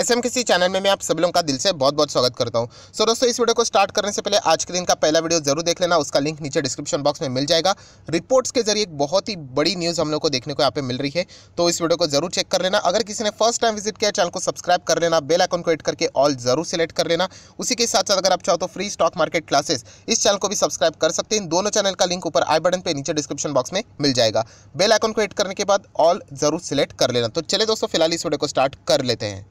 S M किसी channel में मैं आप सब लोगों का दिल से बहुत बहुत स्वागत करता हूं सो so, दोस्तों इस वीडियो को स्टार्ट करने से पहले आज के दिन का पहला वीडियो जरूर देख लेना उसका लिंक नीचे डिस्क्रिप्शन बॉक्स में मिल जाएगा रिपोर्ट्स के जरिए एक बहुत ही बड़ी न्यूज़ हम लोग को देखने को यहाँ पे मिल रही है तो इस वीडियो को जरूर चेक कर लेना अगर किसी ने फर्स्ट टाइम विजिट किया चैनल को सब्सक्राइब कर लेना बेल आइकन को एड करके ऑल जरूर सेलेक्ट कर लेना उसी के साथ साथ अगर आप चाहो तो फ्री स्टॉक मार्केट क्लासेस इस चैनल को भी सब्सक्राइब कर सकते हैं दोनों चैनल का लिंक ऊपर आई बटन पर नीचे डिस्क्रिप्शन बॉक्स में मिल जाएगा बेल आइकन को एड करने के बाद ऑल जरूर सिलेक्ट कर लेना तो चले दोस्तों फिलहाल इस वीडियो को स्टार्ट कर लेते हैं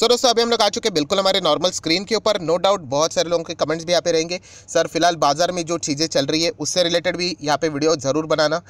सर दोस्तों अभी हम लोग आ चुके हैं बिल्कुल हमारे नॉर्मल स्क्रीन के ऊपर नो डाउट बहुत सारे लोगों के कमेंट्स भी यहाँ पे रहेंगे सर फिलहाल बाजार में जो चीज़ें चल रही है उससे रिलेटेड भी यहाँ पे वीडियो ज़रूर बनाना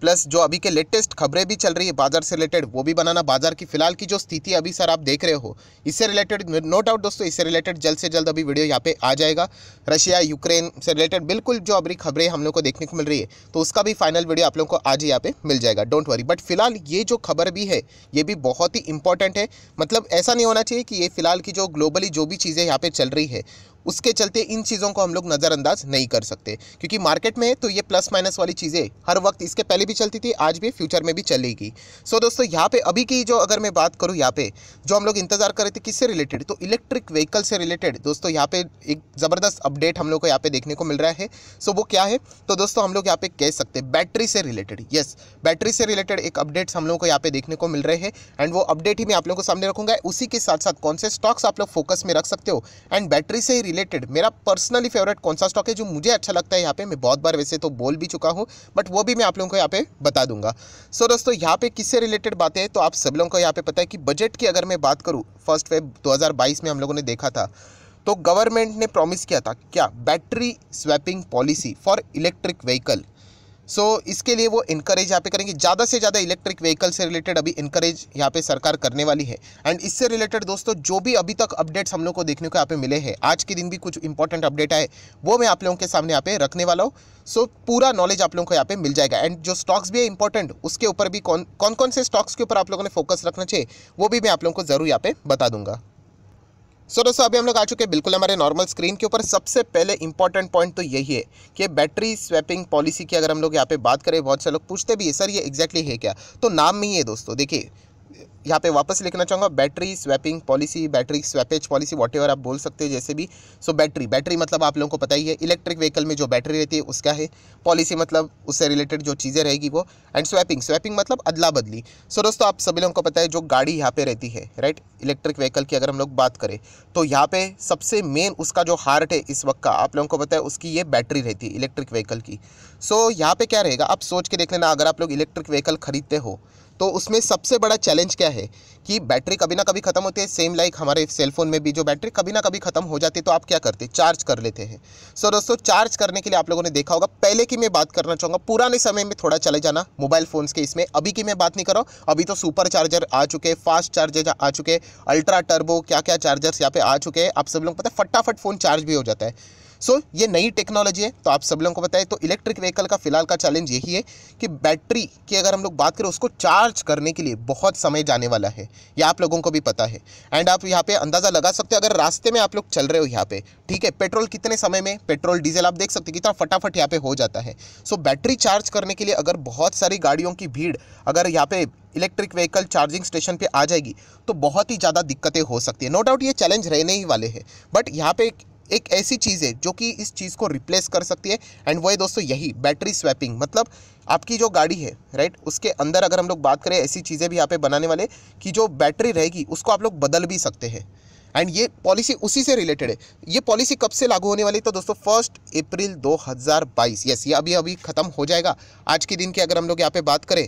प्लस जो अभी के लेटेस्ट खबरें भी चल रही है बाजार से रिलेटेड वो भी बनाना बाजार की फिलहाल की जो स्थिति अभी सर आप देख रहे हो इससे रिलेटेड नो डाउट दोस्तों इससे रिलेटेड जल्द से जल्द अभी वीडियो यहाँ पे आ जाएगा रशिया यूक्रेन से रिलेटेड बिल्कुल जो अभी खबरें हम लोग को देखने को मिल रही है तो उसका भी फाइनल वीडियो आप लोग को आज ही यहाँ पे मिल जाएगा डोंट वरी बट फिलहाल ये जो खबर भी है ये भी बहुत ही इंपॉर्टेंट है मतलब ऐसा नहीं होना चाहिए कि ये फिलहाल की जो ग्लोबली जो भी चीज़ें यहाँ पर चल रही है उसके चलते इन चीज़ों को हम लोग नज़रअंदाज नहीं कर सकते क्योंकि मार्केट में तो ये प्लस माइनस वाली चीज़ें हर वक्त इसके पहले भी चलती थी आज भी फ्यूचर में भी चलेगी सो so, दोस्तों यहाँ पे अभी की जो अगर मैं बात करूँ यहाँ पे जो हम लोग इंतजार कर रहे थे किससे रिलेटेड तो इलेक्ट्रिक व्हीकल से रिलेटेड दोस्तों यहाँ पे एक ज़बरदस्त अपडेट हम लोग को यहाँ पे देखने को मिल रहा है सो so, वो क्या है तो दोस्तों हम लोग यहाँ पे कह सकते हैं बैटरी से रिलेटेड येस बैटरी से रिलेटेड एक अपडेट्स हम लोग को यहाँ पे देखने को मिल रहे हैं एंड वो अपडेट ही मैं आप लोगों को सामने रखूँगा उसी के साथ साथ कौन से स्टॉक्स आप लोग फोकस में रख सकते हो एंड बैटरी से रिलेटेड मेरा पर्सनली फेवरेट कौन सा स्टॉक है जो मुझे अच्छा लगता है यहाँ पे मैं बहुत बार वैसे तो बोल भी चुका हूँ बट वो भी मैं आप लोगों को यहाँ पे बता दूंगा सो so, दोस्तों यहाँ पे किससे रिलेटेड बातें हैं तो आप सब लोगों को यहाँ पे पता है कि बजट की अगर मैं बात करूँ फर्स्ट वेब दो में हम लोगों ने देखा था तो गवर्नमेंट ने प्रॉमिस किया था क्या battery swapping policy for electric vehicle so so, इसके लिए वो इनकरेज यहाँ पे करेंगे ज़्यादा से ज़्यादा इलेक्ट्रिक व्हीकल से रिलेटेड अभी इनकरेज यहाँ पे सरकार करने वाली है एंड इससे रिलेटेड दोस्तों जो भी अभी तक अपडेट्स हम लोग को देखने को यहाँ पे मिले हैं आज के दिन भी कुछ इंपॉर्टेंट अपडेट आए वो मैं आप लोगों के सामने यहाँ पे रखने वाला हूँ सो so, पूरा नॉलेज आप लोगों को यहाँ पे मिल जाएगा एंड जो स्टॉक्स भी है इंपॉर्टेंट उसके ऊपर भी कौन कौन कौन से स्टॉक्स के ऊपर आप लोगों ने फोकस रखना चाहिए वो भी मैं आप लोगों को ज़रूर यहाँ पे बता दूंगा सो so, दोस्तों अभी हम लोग आ चुके हैं बिल्कुल हमारे नॉर्मल स्क्रीन के ऊपर सबसे पहले इंपॉर्टेंट पॉइंट तो यही है कि बैटरी स्वैपिंग पॉलिसी की अगर हम लोग यहाँ पे बात करें बहुत से लोग पूछते भी है सर ये एग्जैक्टली है क्या तो नाम में ही है दोस्तों देखिए यहाँ पे वापस लिखना चाहूँगा battery swapping policy battery swapping policy what आप बोल सकते हैं जैसे भी सो बैटरी बैटरी मतलब आप लोगों को पता ही है इलेक्ट्रिक व्हीकल में जो बैटरी रहती है उसका है पॉलिसी मतलब उससे रिलेटेड जो चीज़ें रहेगी वो एंड स्वैपिंग स्वैपिंग मतलब अदला बदली सो so, दोस्तों आप सभी लोगों को पता है जो गाड़ी यहाँ पर रहती है राइट इलेक्ट्रिक व्हीकल की अगर हम लोग बात करें तो यहाँ पर सबसे मेन उसका जो हार्ट है इस वक्त का आप लोगों को पता है उसकी ये बैटरी रहती है इलेक्ट्रिक व्हीकल की सो यहाँ पर क्या रहेगा आप सोच के देख लेना अगर आप लोग इलेक्ट्रिक व्हीकल खरीदते हो तो उसमें सबसे बड़ा चैलेंज क्या है कि बैटरी कभी ना कभी ख़त्म होती है सेम लाइक हमारे सेलफोन में भी जो बैटरी कभी ना कभी ख़त्म हो जाती है तो आप क्या करते हैं चार्ज कर लेते हैं सो so, दोस्तों चार्ज करने के लिए आप लोगों ने देखा होगा पहले की मैं बात करना चाहूँगा पुराने समय में थोड़ा चले जाना मोबाइल फ़ोन्स के इसमें अभी की मैं बात नहीं कर रहा हूँ अभी तो सुपर चार्जर आ चुके फास्ट चार्जर आ चुके अल्ट्रा टर्बो क्या क्या चार्जर्स यहाँ पे आ चुके हैं आप सब लोग पता है फटाफट फ़ोन चार्ज भी हो जाता है सो so, ये नई टेक्नोलॉजी है तो आप सब लोगों को बताए तो इलेक्ट्रिक व्हीकल का फिलहाल का चैलेंज यही है कि बैटरी की अगर हम लोग बात करें उसको चार्ज करने के लिए बहुत समय जाने वाला है ये आप लोगों को भी पता है एंड आप यहाँ पे अंदाज़ा लगा सकते हो अगर रास्ते में आप लोग चल रहे हो यहाँ पे ठीक है पेट्रोल कितने समय में पेट्रोल डीजल आप देख सकते हो कितना फटाफट यहाँ पे हो जाता है सो so, बैटरी चार्ज करने के लिए अगर बहुत सारी गाड़ियों की भीड़ अगर यहाँ पे इलेक्ट्रिक व्हीकल चार्जिंग स्टेशन पे आ जाएगी तो बहुत ही ज़्यादा दिक्कतें हो सकती है नो डाउट ये चैलेंज रहने ही वाले हैं बट यहाँ पे एक एक ऐसी चीज़ है जो कि इस चीज़ को रिप्लेस कर सकती है एंड वही दोस्तों यही बैटरी स्वैपिंग मतलब आपकी जो गाड़ी है राइट उसके अंदर अगर हम लोग बात करें ऐसी चीज़ें भी यहाँ पे बनाने वाले कि जो बैटरी रहेगी उसको आप लोग बदल भी सकते हैं एंड ये पॉलिसी उसी से रिलेटेड है ये पॉलिसी कब से लागू होने वाली तो दोस्तों फर्स्ट अप्रैल 2022 यस ये अभी अभी ख़त्म हो जाएगा आज के दिन की अगर हम लोग यहाँ पे बात करें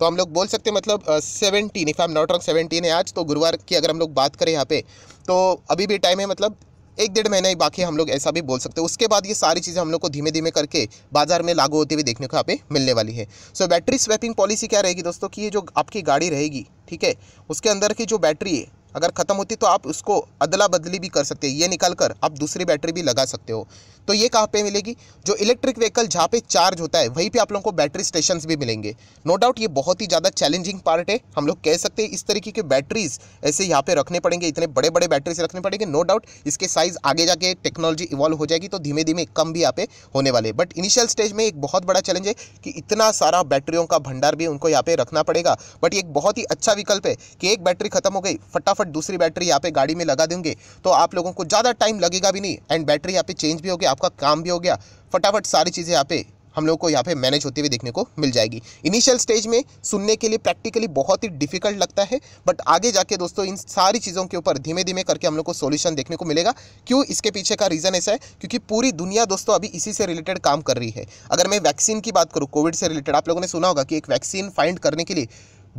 तो हम लोग बोल सकते हैं मतलब seventeen if I am not wrong seventeen है आज तो गुरुवार की अगर हम लोग बात करें यहाँ पे तो अभी भी टाइम है मतलब एक डेढ़ महीना ही बाकी हम लोग ऐसा भी बोल सकते हैं उसके बाद ये सारी चीज़ें हम लोग को धीमे धीमे करके बाजार में लागू होते हुए देखने को यहाँ पे मिलने वाली है सो बैटरी स्वैपिंग पॉलिसी क्या रहेगी दोस्तों कि ये जो आपकी गाड़ी रहेगी ठीक है उसके अंदर की जो बैटरी है अगर ख़त्म होती तो आप उसको अदला बदली भी कर सकते हैं ये निकाल कर आप दूसरी बैटरी भी लगा सकते हो तो ये कहाँ पे मिलेगी जो इलेक्ट्रिक व्हीकल जहाँ पे चार्ज होता है वहीं पे आप लोगों को बैटरी स्टेशन भी मिलेंगे नो डाउट ये बहुत ही ज़्यादा चैलेंजिंग पार्ट है हम लोग कह सकते हैं इस तरीके के बैटरीज ऐसे यहाँ पे रखने पड़ेंगे इतने बड़े बड़े बैटरीज रखने पड़ेंगे नो डाउट इसके साइज़ आगे जाके टेक्नोलॉजी इवॉल्व हो जाएगी तो धीमे धीमे कम भी यहाँ पे होने वाले बट इनिशियल स्टेज में एक बहुत बड़ा चैलेंज है कि इतना सारा बैटरियों का भंडार भी उनको यहाँ पे रखना पड़ेगा बट एक बहुत ही अच्छा विकल्प है कि एक बैटरी खत्म हो गई फटाफट फटाफट दूसरी बैटरी यहाँ पे गाड़ी में लगा देंगे तो आप लोगों को ज़्यादा टाइम लगेगा भी नहीं एंड बैटरी यहाँ पे चेंज भी हो गया आपका काम भी हो गया फटाफट सारी चीज़ें यहाँ पे हम लोग को यहाँ पे मैनेज होते हुए देखने को मिल जाएगी इनिशियल स्टेज में सुनने के लिए प्रैक्टिकली बहुत ही डिफिकल्ट लगता है बट आगे जाके दोस्तों इन सारी चीज़ों के ऊपर धीमे धीमे करके हम लोग को सोल्यूशन देखने को मिलेगा क्यों इसके पीछे का रीज़न ऐसा है क्योंकि पूरी दुनिया दोस्तों अभी इसी से रिलेटेड काम कर रही है अगर मैं वैक्सीन की बात करूँ कोविड से रिलेटेड आप लोगों ने सुना होगा कि एक वैक्सीन फाइंड करने के लिए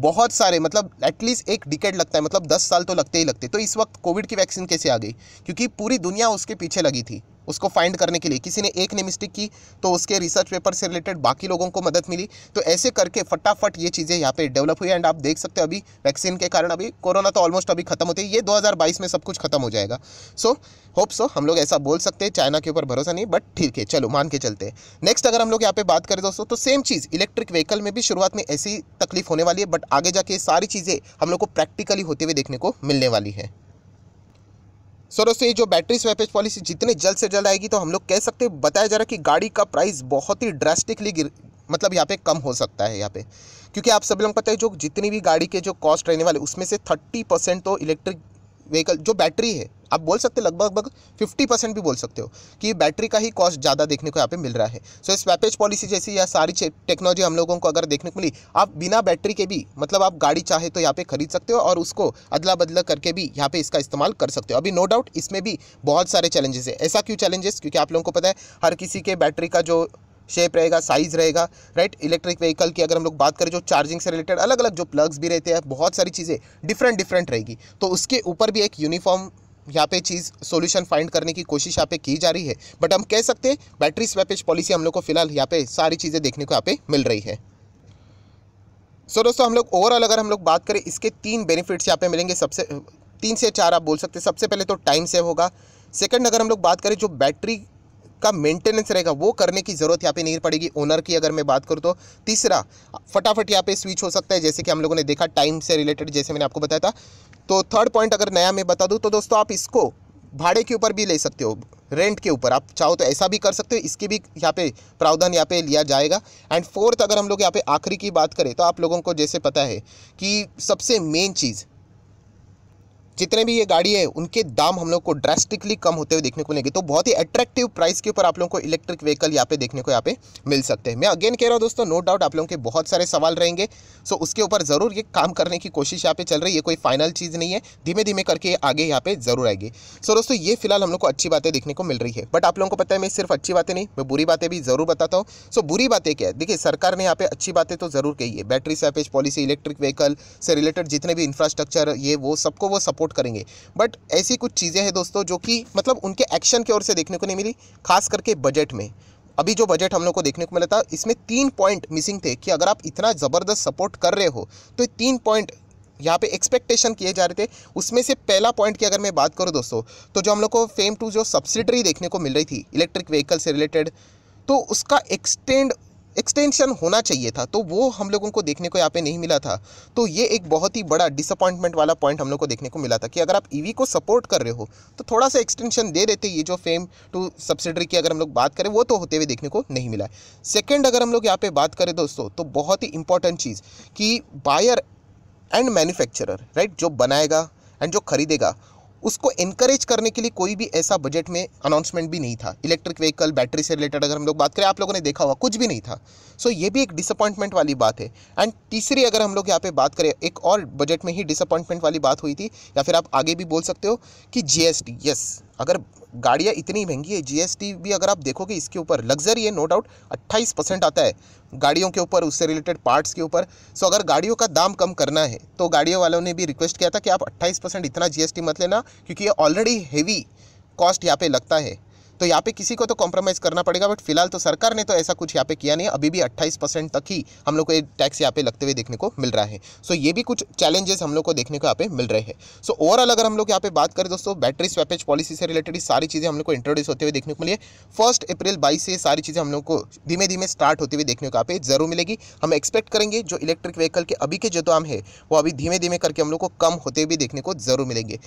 बहुत सारे मतलब एटलीस्ट एक डिकेट लगता है मतलब दस साल तो लगते ही लगते तो इस वक्त कोविड की वैक्सीन कैसे आ गई क्योंकि पूरी दुनिया उसके पीछे लगी थी उसको फाइंड करने के लिए किसी ने एक ने मिस्टेक की तो उसके रिसर्च पेपर से रिलेटेड बाकी लोगों को मदद मिली तो ऐसे करके फटाफट ये चीज़ें यहाँ पे डेवलप हुई एंड आप देख सकते हो अभी वैक्सीन के कारण अभी कोरोना तो ऑलमोस्ट अभी खत्म होती है ये 2022 में सब कुछ खत्म हो जाएगा सो होप सो हम लोग ऐसा बोल सकते हैं चाइना के ऊपर भरोसा नहीं बट ठीक है चलो मान के चलते नेक्स्ट अगर हम लोग यहाँ पे बात करें दोस्तों तो सेम चीज़ इलेक्ट्रिक व्हीकल में भी शुरुआत में ऐसी तकलीफ होने वाली है बट आगे जाके सारी चीज़ें हम लोग को प्रैक्टिकली होते हुए देखने को मिलने वाली है सर दोस्तों ये जो बैटरी स्वैपेज पॉलिसी जितने जल्द से जल्द आएगी तो हम लोग कह सकते हैं बताया जा रहा है कि गाड़ी का प्राइस बहुत ही ड्रास्टिकली मतलब यहाँ पे कम हो सकता है यहाँ पे क्योंकि आप सभी लोग पता है जो जितनी भी गाड़ी के जो कॉस्ट रहने वाले उसमें से थर्टी परसेंट तो इलेक्ट्रिक व्हीकल जो बैटरी है आप बोल सकते हो लगभग लगभग फिफ्टी परसेंट भी बोल सकते हो कि बैटरी का ही कॉस्ट ज़्यादा देखने को यहाँ पे मिल रहा है सो so, स्वैपेज पॉलिसी जैसी या सारी टेक्नोलॉजी हम लोगों को अगर देखने को मिली आप बिना बैटरी के भी मतलब आप गाड़ी चाहे तो यहाँ पे खरीद सकते हो और उसको अदला बदला करके भी यहाँ पे इसका इस्तेमाल कर सकते हो अभी नो डाउट इसमें भी बहुत सारे चैलेंजेस है ऐसा क्यों चैलेंजेस क्योंकि आप लोगों को पता है हर किसी के बैटरी का जो शेप रहेगा साइज़ रहेगा राइट इलेक्ट्रिक व्हीकल की अगर हम लोग बात करें जो चार्जिंग से रिलेटेड अलग अलग जो प्लग्स भी रहते हैं बहुत सारी चीज़ें डिफरेंट डिफरेंट रहेगी तो उसके ऊपर भी एक यूनिफॉर्म यहाँ पे चीज़ सॉल्यूशन फाइंड करने की कोशिश यहाँ पे की जा रही है बट हम कह सकते हैं बैटरी स्वेपेज पॉलिसी हम लोग को फिलहाल यहाँ पे सारी चीज़ें देखने को यहाँ पे मिल रही है सो so, दोस्तों हम लोग ओवरऑल अगर हम लोग बात करें इसके तीन बेनिफिट्स यहाँ पे मिलेंगे सबसे तीन से चार आप बोल सकते हैं सबसे पहले तो टाइम सेव होगा सेकेंड अगर हम लोग बात करें जो बैटरी का मेंटेनेंस रहेगा वो करने की ज़रूरत यहाँ पे नहीं पड़ेगी ओनर की अगर मैं बात करूँ तो तीसरा फटाफट यहाँ पे स्विच हो सकता है जैसे कि हम लोगों ने देखा टाइम से रिलेटेड जैसे मैंने आपको बताया था तो थर्ड पॉइंट अगर नया मैं बता दूँ तो दोस्तों आप इसको भाड़े के ऊपर भी ले सकते हो रेंट के ऊपर आप चाहो तो ऐसा भी कर सकते हो इसकी भी यहाँ पे प्रावधान यहाँ पे लिया जाएगा एंड फोर्थ अगर हम लोग यहाँ पे आखिरी की बात करें तो आप लोगों को जैसे पता है कि सबसे मेन चीज़ जितने भी ये गाड़ी है उनके दाम हम लोग को ड्रेस्टिकली कम होते हुए देखने को मिलेंगे तो बहुत ही अट्रैक्टिव प्राइस के ऊपर आप लोगों को इलेक्ट्रिक व्हीकल यहाँ पे देखने को यहाँ पे मिल सकते हैं मैं अगेन कह रहा हूँ दोस्तों नो डाउट आप लोगों के बहुत सारे सवाल रहेंगे सो उसके ऊपर ज़रूर ये काम करने की कोशिश यहाँ पे चल रही है ये कोई फाइनल चीज़ नहीं है धीमे धीमे करके आगे यहाँ पे जरूर आएगी सो दोस्तों ये फिलहाल हम लोग को अच्छी बातें देखने को मिल रही है बट आप लोगों को पता है मैं सिर्फ अच्छी बातें नहीं मैं बुरी बातें भी ज़रूर बताता हूँ सो बुरी बातें क्या है देखिए सरकार ने यहाँ पे अच्छी बातें तो ज़रूर कही है battery swapping policy electric vehicle से रिलेटेड जितने भी इंफ्रास्ट्रक्चर ये वो सबको वो सपोर्ट सपोर्ट करेंगे बट ऐसी कुछ चीज़ें हैं दोस्तों जो कि मतलब उनके एक्शन की ओर से देखने को नहीं मिली खास करके बजट में अभी जो बजट हम लोग को देखने को मिला था इसमें तीन पॉइंट मिसिंग थे कि अगर आप इतना ज़बरदस्त सपोर्ट कर रहे हो तो तीन पॉइंट यहाँ पे एक्सपेक्टेशन किए जा रहे थे उसमें से पहला पॉइंट की अगर मैं बात करूँ दोस्तों तो जो हम लोग को फेम टू जो सब्सिडरी देखने को मिल रही थी इलेक्ट्रिक व्हीकल से रिलेटेड तो उसका एक्सटेंड एक्सटेंशन होना चाहिए था तो वो हम लोगों को देखने को यहाँ पे नहीं मिला था तो ये एक बहुत ही बड़ा डिसअपॉइंटमेंट वाला पॉइंट हम लोग को देखने को मिला था कि अगर आप ईवी e को सपोर्ट कर रहे हो तो थोड़ा सा एक्सटेंशन दे देते ये जो फेम टू सब्सिडरी की अगर हम लोग बात करें वो तो होते हुए देखने को नहीं मिला है सेकेंड अगर हम लोग यहाँ पर बात करें दोस्तों तो बहुत ही इंपॉर्टेंट चीज़ कि बायर एंड मैन्युफैक्चरर राइट जो बनाएगा एंड जो खरीदेगा उसको इनकरेज करने के लिए कोई भी ऐसा बजट में अनाउंसमेंट भी नहीं था इलेक्ट्रिक व्हीकल बैटरी से रिलेटेड अगर हम लोग बात करें आप लोगों ने देखा हुआ कुछ भी नहीं था सो so, ये भी एक डिसअपॉइंटमेंट वाली बात है एंड तीसरी अगर हम लोग यहाँ पे बात करें एक और बजट में ही डिसअपॉइंटमेंट वाली बात हुई थी या फिर आप आगे भी बोल सकते हो कि जी यस अगर गाड़ियाँ इतनी महंगी है जीएसटी भी अगर आप देखोगे इसके ऊपर लग्जरी है नो डाउट 28 परसेंट आता है गाड़ियों के ऊपर उससे रिलेटेड पार्ट्स के ऊपर सो अगर गाड़ियों का दाम कम करना है तो गाड़ियों वालों ने भी रिक्वेस्ट किया था कि आप 28 परसेंट इतना जीएसटी मत लेना क्योंकि ये ऑलरेडी हेवी कॉस्ट यहाँ पे लगता है तो यहाँ पे किसी को तो कॉम्प्रोमाइज़ करना पड़ेगा बट फिलहाल तो सरकार ने तो ऐसा कुछ यहाँ पे किया नहीं अभी भी अट्ठाईस परसेंट तक ही हम लोग को ये टैक्स यहाँ पे लगते हुए देखने को मिल रहा है सो ये भी कुछ चैलेंजेस हम लोग को देखने को यहाँ पे मिल रहे हैं सो ओवरऑल अगर हम लोग यहाँ पे बात करें दोस्तों बैटरी स्वैपेज पॉलिसी से रिलेटेड सारी चीज़ें हम लोग को इंट्रोड्यूस होते हुए देखने को मिली फर्स्ट अप्रैल बाईस से सारी चीज़ें हम लोग को धीमे धीमे स्टार्ट होते हुए देखने को यहाँ पे जरूर मिलेगी हम एक्सपेक्ट करेंगे जो इलेक्ट्रिक व्हीकल के अभी के जो दाम है वो अभी धीमे धीमे करके हम लोग को कम होते हुए देखने को जरूर मिलेंगे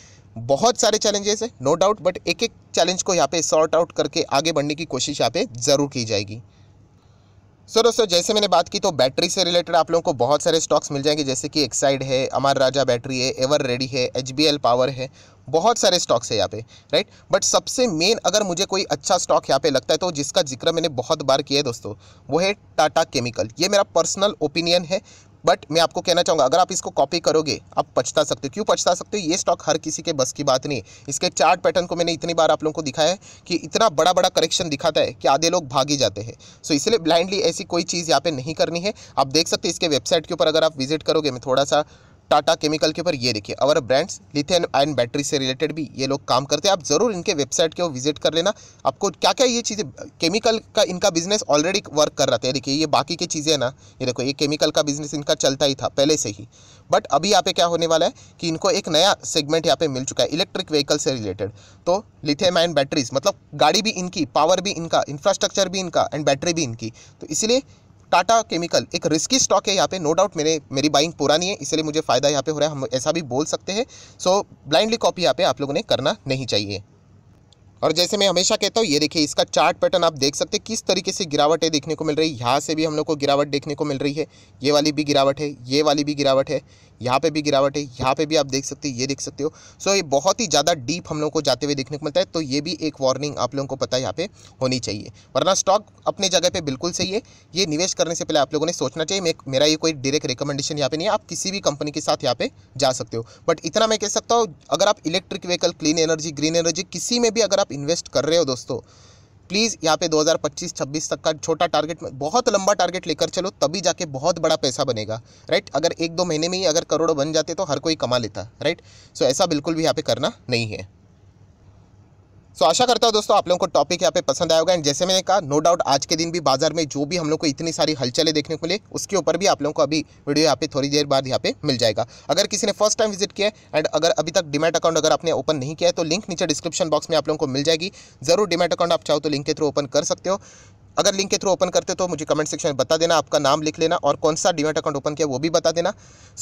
बहुत सारे चैलेंजेस है नो डाउट बट एक एक चैलेंज को यहाँ पे सॉर्ट आउट आउट करके आगे बढ़ने की कोशिश यहाँ पे ज़रूर की जाएगी सो दोस्तों जैसे मैंने बात की तो बैटरी से रिलेटेड आप लोगों को बहुत सारे स्टॉक्स मिल जाएंगे जैसे कि एक्साइड है अमर राजा बैटरी है एवर रेडी है एच पावर है बहुत सारे स्टॉक्स है यहाँ पे राइट बट सबसे मेन अगर मुझे कोई अच्छा स्टॉक यहाँ पे लगता है तो जिसका जिक्र मैंने बहुत बार किया है दोस्तों वो है टाटा केमिकल ये मेरा पर्सनल ओपिनियन है बट मैं आपको कहना चाहूँगा अगर आप इसको कॉपी करोगे आप पछता सकते हो क्यों पछता सकते हो ये स्टॉक हर किसी के बस की बात नहीं इसके चार्ट पैटर्न को मैंने इतनी बार आप लोगों को दिखाया है कि इतना बड़ा बड़ा करेक्शन दिखाता है कि आधे लोग भागी जाते हैं सो इसलिए ब्लाइंडली ऐसी कोई चीज़ यहाँ पर नहीं करनी है आप देख सकते इसके वेबसाइट के ऊपर अगर आप विजिट करोगे मैं थोड़ा सा टाटा केमिकल के ऊपर ये देखिए our brands lithium ion battery से रिलेटेड भी ये लोग काम करते हैं आप ज़रूर इनके वेबसाइट के विजिट कर लेना आपको क्या क्या ये चीज़ें केमिकल का इनका बिजनेस ऑलरेडी वर्क कर रहा था देखिए ये बाकी की चीज़ें ना ये देखो ये केमिकल का बिजनेस इनका चलता ही था पहले से ही बट अभी यहाँ पे क्या होने वाला है कि इनको एक नया सेगमेंट यहाँ पे मिल चुका है इलेक्ट्रिक व्हीकल से रिलेटेड तो लिथियम आयन बैटरीज मतलब गाड़ी भी इनकी पावर भी इनका इंफ्रास्ट्रक्चर भी इनका एंड बैटरी भी इनकी तो इसलिए टाटा केमिकल एक रिस्की स्टॉक है यहाँ पे नो डाउट मेरे मेरी बाइंग पूरा नहीं है इसलिए मुझे फ़ायदा यहाँ पे हो रहा है हम ऐसा भी बोल सकते हैं सो ब्लाइंडली कॉपी यहाँ पे आप लोगों ने करना नहीं चाहिए और जैसे मैं हमेशा कहता हूँ ये देखिए इसका चार्ट पैटर्न आप देख सकते हैं किस तरीके से गिरावटें देखने को मिल रही है यहाँ से भी हम लोग को गिरावट देखने को मिल रही है ये वाली भी गिरावट है ये वाली भी गिरावट है यहाँ पे भी गिरावट है यहाँ पे भी आप देख सकते हो ये देख सकते हो सो ये बहुत ही ज़्यादा डीप हम लोग को जाते हुए देखने को मिलता है तो ये भी एक वार्निंग आप लोगों को पता है यहाँ पे होनी चाहिए वरना स्टॉक अपने जगह पर बिल्कुल सही है ये निवेश करने से पहले आप लोगों ने सोचना चाहिए मेरा ये कोई डायरेक्ट रिकमेंडेशन यहाँ पे नहीं है आप किसी भी कंपनी के साथ यहाँ पे जा सकते हो बट इतना मैं कह सकता हूँ अगर आप electric vehicle clean energy green energy किसी में भी अगर आप इन्वेस्ट कर रहे हो दोस्तों प्लीज़ यहाँ पे 2025-26 तक का छोटा टारगेट बहुत लंबा टारगेट लेकर चलो तभी जाके बहुत बड़ा पैसा बनेगा राइट अगर एक दो महीने में ही अगर करोड़ों बन जाते तो हर कोई कमा लेता राइट सो ऐसा बिल्कुल भी यहाँ पे करना नहीं है सो so, आशा करता हूँ दोस्तों आप लोगों को टॉपिक यहाँ पे पसंद आया होगा एंड जैसे मैंने कहा नो डाउट आज के दिन भी बाजार में जो भी हम लोग को इतनी सारी हलचलें देखने को मिले उसके ऊपर भी आप लोगों को अभी वीडियो यहाँ पे थोड़ी देर बाद यहाँ पे मिल जाएगा अगर किसी ने फर्स्ट टाइम विजिट किया है एंड अगर अभी तक डिमेट अकाउंट अगर आपने ओपन नहीं किया है तो लिंक नीचे डिस्क्रिप्शन बॉक्स में आप लोगों को मिल जाएगी जरूर डिमेट अकाउंट आप चाहो तो लिंक के थ्रू ओपन कर सकते हो अगर लिंक के थ्रू ओपन करते तो मुझे कमेंट सेक्शन में बता देना आपका नाम लिख लेना और कौन सा डिमेट अकाउंट ओपन किया वो भी बता देना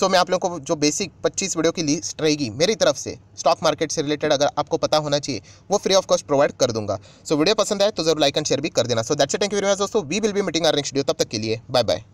सो मैं आप लोगों को जो बेसिक पच्चीस वीडियो की लिस्ट रहेगी मेरी तरफ से स्टॉक मार्केट से रिलेटेड अगर आपको पता होना चाहिए वो फ्री ऑफ कॉस्ट प्रोवाइड कर दूंगा सो वीडियो पसंद आए तो जरूर लाइक एंड शेयर भी कर देना so that's thank you very much दोस्तों we will be meeting our next video तब तक के लिए बाय बाय